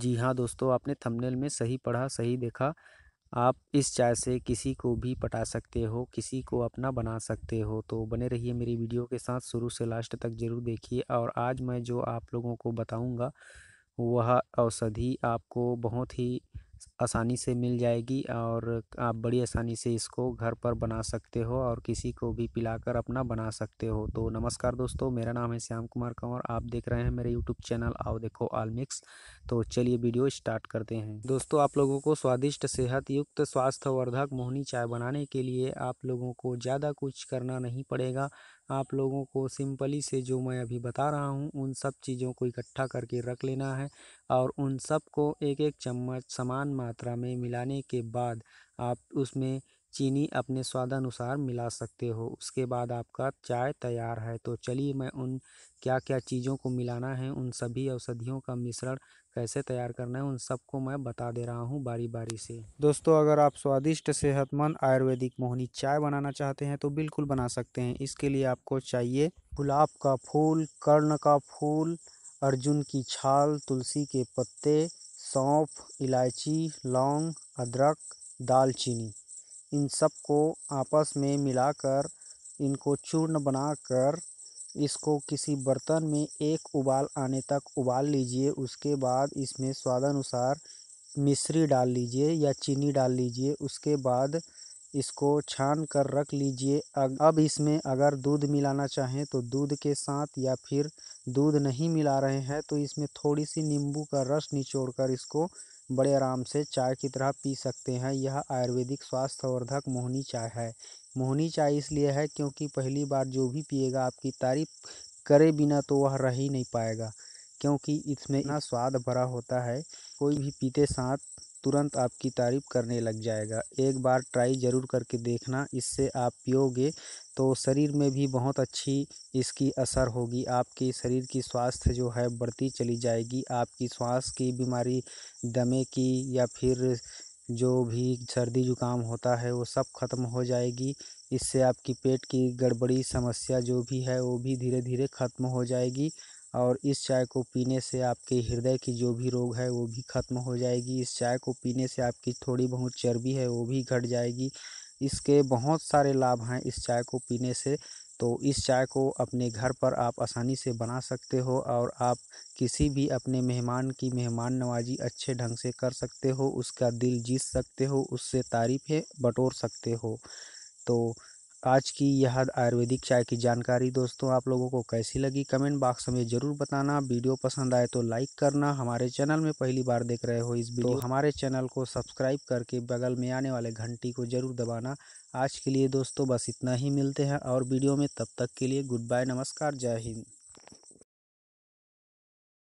जी हाँ दोस्तों आपने थंबनेल में सही पढ़ा सही देखा आप इस चाय से किसी को भी पटा सकते हो किसी को अपना बना सकते हो तो बने रहिए मेरी वीडियो के साथ शुरू से लास्ट तक ज़रूर देखिए और आज मैं जो आप लोगों को बताऊंगा वह औषधि आपको बहुत ही आसानी से मिल जाएगी और आप बड़ी आसानी से इसको घर पर बना सकते हो और किसी को भी पिलाकर अपना बना सकते हो तो नमस्कार दोस्तों मेरा नाम है श्याम कुमार कंवर आप देख रहे हैं मेरे यूट्यूब चैनल आओ देखो आल मिक्स तो चलिए वीडियो स्टार्ट करते हैं दोस्तों आप लोगों को स्वादिष्ट सेहत युक्त स्वास्थ्यवर्धक मोहनी चाय बनाने के लिए आप लोगों को ज़्यादा कुछ करना नहीं पड़ेगा आप लोगों को सिंपली से जो मैं अभी बता रहा हूँ उन सब चीज़ों को इकट्ठा करके रख लेना है और उन सब को एक एक चम्मच समान समान मात्रा में मिलाने के बाद आप उसमें चीनी अपने स्वाद अनुसार मिला सकते हो उसके बाद आपका चाय तैयार है तो चलिए मैं उन क्या क्या चीज़ों को मिलाना है उन सभी औषधियों का मिश्रण कैसे तैयार करना है उन सबको मैं बता दे रहा हूँ बारी बारी से दोस्तों अगर आप स्वादिष्ट सेहतमंद आयुर्वेदिक मोहनी चाय बनाना चाहते हैं तो बिल्कुल बना सकते हैं इसके लिए आपको चाहिए गुलाब का फूल कर्ण का फूल अर्जुन की छाल तुलसी के पत्ते सौंफ इलायची लौंग अदरक दालचीनी इन सबको आपस में मिलाकर इनको चूर्ण बनाकर इसको किसी बर्तन में एक उबाल आने तक उबाल लीजिए उसके बाद इसमें स्वादानुसार मिश्री डाल लीजिए या चीनी डाल लीजिए उसके बाद इसको छान कर रख लीजिए अब इसमें अगर दूध मिलाना चाहें तो दूध के साथ या फिर दूध नहीं मिला रहे हैं तो इसमें थोड़ी सी नींबू का रस निचोड़ कर इसको बड़े आराम से चाय की तरह पी सकते हैं यह आयुर्वेदिक स्वास्थ्यवर्धक मोहनी चाय है मोहनी चाय इसलिए है क्योंकि पहली बार जो भी पिएगा आपकी तारीफ करे बिना तो वह रह ही नहीं पाएगा क्योंकि इसमें इतना स्वाद भरा होता है कोई भी पीते साथ तुरंत आपकी तारीफ़ करने लग जाएगा एक बार ट्राई ज़रूर करके देखना इससे आप पियोगे तो शरीर में भी बहुत अच्छी इसकी असर होगी आपके शरीर की स्वास्थ्य जो है बढ़ती चली जाएगी आपकी श्वास की बीमारी दमे की या फिर जो भी सर्दी जुकाम होता है वो सब ख़त्म हो जाएगी इससे आपकी पेट की गड़बड़ी समस्या जो भी है वो भी धीरे धीरे ख़त्म हो जाएगी और इस चाय को पीने से आपके हृदय की जो भी रोग है वो भी खत्म हो जाएगी इस चाय को पीने से आपकी थोड़ी बहुत चर्बी है वो भी घट जाएगी इसके बहुत सारे लाभ हैं इस चाय को पीने से तो इस चाय को अपने घर पर आप आसानी से बना सकते हो और आप किसी भी अपने मेहमान की मेहमान नवाजी अच्छे ढंग से कर सकते हो उसका दिल जीत सकते हो उससे तारीफ़ें बटोर सकते हो तो आज की यह आयुर्वेदिक चाय की जानकारी दोस्तों आप लोगों को कैसी लगी कमेंट बॉक्स में ज़रूर बताना वीडियो पसंद आए तो लाइक करना हमारे चैनल में पहली बार देख रहे हो इस वीडियो तो हमारे चैनल को सब्सक्राइब करके बगल में आने वाले घंटी को ज़रूर दबाना आज के लिए दोस्तों बस इतना ही मिलते हैं और वीडियो में तब तक के लिए गुड बाय नमस्कार जय हिंद